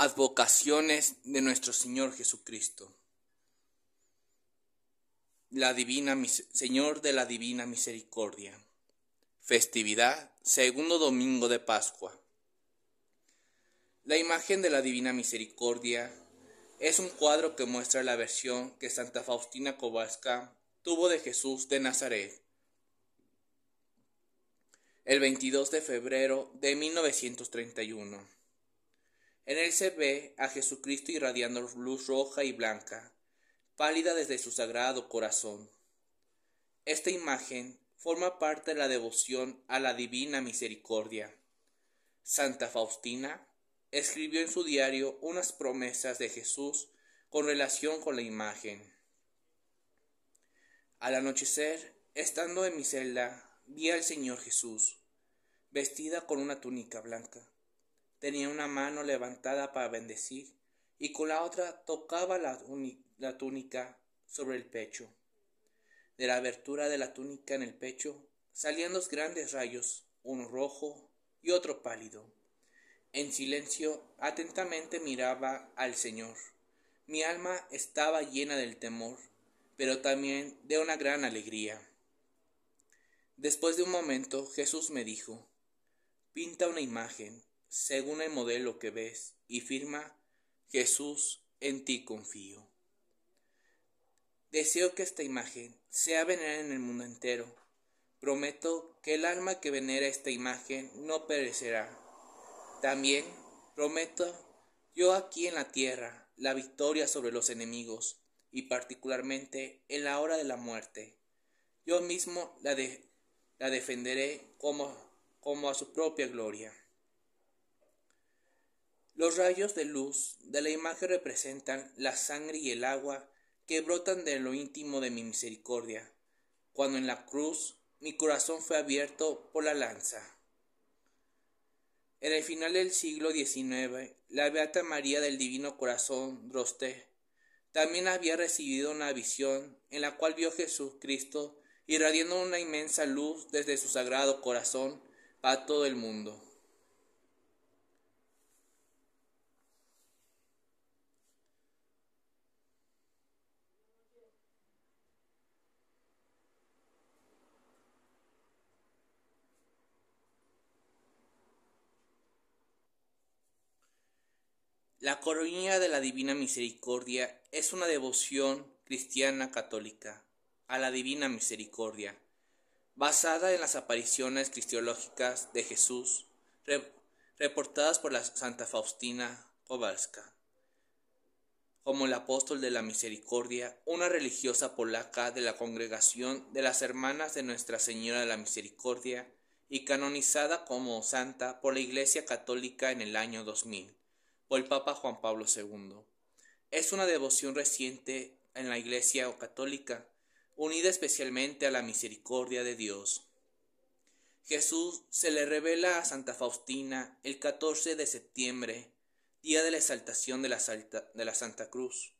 advocaciones de nuestro Señor Jesucristo. La divina Señor de la divina misericordia. Festividad, segundo domingo de Pascua. La imagen de la divina misericordia es un cuadro que muestra la versión que Santa Faustina Kowalska tuvo de Jesús de Nazaret. El 22 de febrero de 1931 en él se ve a Jesucristo irradiando luz roja y blanca, pálida desde su sagrado corazón. Esta imagen forma parte de la devoción a la Divina Misericordia. Santa Faustina escribió en su diario unas promesas de Jesús con relación con la imagen. Al anochecer, estando en mi celda, vi al Señor Jesús, vestida con una túnica blanca tenía una mano levantada para bendecir y con la otra tocaba la, túnica sobre el pecho. De la abertura de la túnica en el pecho salían dos grandes rayos, uno rojo y otro pálido. En silencio, atentamente miraba al Señor. Mi alma estaba llena del temor, pero también de una gran alegría. Después de un momento, Jesús me dijo, pinta una imagen según el modelo que ves y firma Jesús, en ti confío. Deseo que esta imagen sea venerada en el mundo entero. Prometo que el alma que venera esta imagen no perecerá. También prometo yo aquí en la tierra la victoria sobre los enemigos y particularmente en la hora de la muerte. Yo mismo la, la defenderé como, como a su propia gloria. Los rayos de luz de la imagen representan la sangre y el agua que brotan de lo íntimo de mi misericordia, cuando en la cruz mi corazón fue abierto por la lanza. En el final del siglo XIX, la Beata María del Divino Corazón Droste también había recibido una visión en la cual vio a Jesucristo irradiando una inmensa luz desde su sagrado corazón para todo el mundo. La coronilla de la Divina Misericordia es una devoción cristiana católica a la Divina Misericordia, basada en las apariciones cristiológicas de Jesús reportadas por la Santa Faustina Kowalska. Como el apóstol de la misericordia, una religiosa polaca de la congregación de las hermanas de Nuestra Señora de la Misericordia y canonizada como santa por la Iglesia Católica en el año 2000 o el Papa Juan Pablo II. Es una devoción reciente en la Iglesia católica, unida especialmente a la misericordia de Dios. Jesús se le revela a Santa Faustina el 14 de septiembre, día de la exaltación de la, Santa Cruz,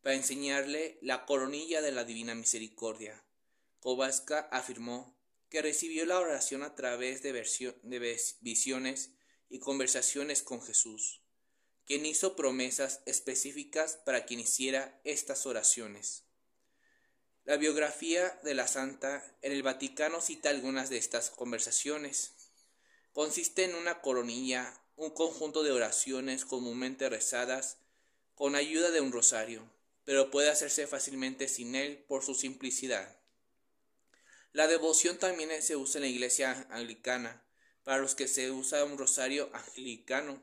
para enseñarle la coronilla de la Divina Misericordia. Cobasca afirmó que recibió la oración a través de visiones y conversaciones con Jesús quien hizo promesas específicas para quien hiciera estas oraciones. La biografía de la santa en el Vaticano cita algunas de estas conversaciones. Consiste en una coronilla, un conjunto de oraciones comúnmente rezadas con ayuda de un rosario, pero puede hacerse fácilmente sin él por su simplicidad. La devoción también se usa en la iglesia anglicana, para los que se usa un rosario anglicano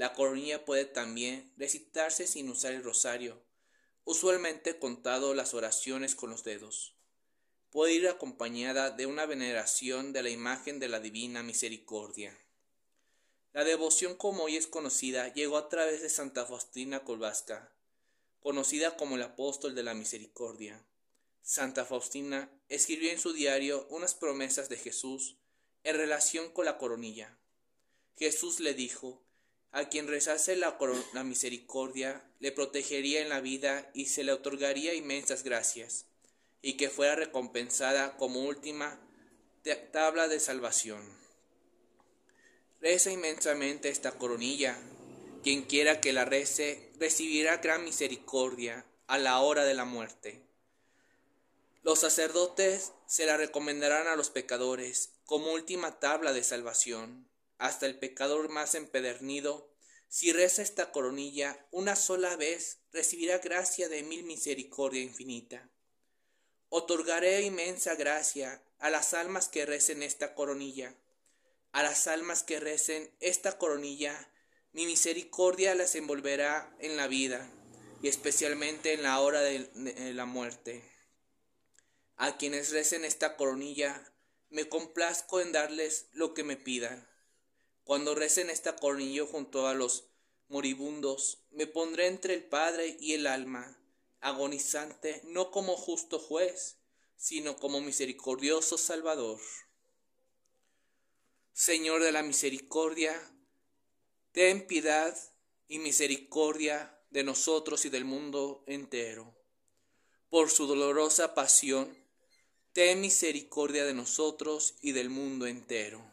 la coronilla puede también recitarse sin usar el rosario, usualmente contado las oraciones con los dedos. Puede ir acompañada de una veneración de la imagen de la Divina Misericordia. La devoción como hoy es conocida llegó a través de Santa Faustina Colvasca, conocida como el apóstol de la misericordia. Santa Faustina escribió en su diario unas promesas de Jesús en relación con la coronilla. Jesús le dijo a quien rezase la, misericordia, le protegería en la vida y se le otorgaría inmensas gracias, y que fuera recompensada como última tabla de salvación. Reza inmensamente esta coronilla. Quien quiera que la rece, recibirá gran misericordia a la hora de la muerte. Los sacerdotes se la recomendarán a los pecadores como última tabla de salvación hasta el pecador más empedernido, si reza esta coronilla una sola vez, recibirá gracia de mil misericordia infinita. Otorgaré inmensa gracia a las almas que recen esta coronilla. A las almas que recen esta coronilla, mi misericordia las envolverá en la vida y especialmente en la hora de la muerte. A quienes recen esta coronilla, me complazco en darles lo que me pidan. Cuando recen esta cornillo junto a los moribundos, me pondré entre el Padre y el alma, agonizante no como justo juez, sino como misericordioso Salvador. Señor de la misericordia, ten piedad y misericordia de nosotros y del mundo entero. Por su dolorosa pasión, ten misericordia de nosotros y del mundo entero.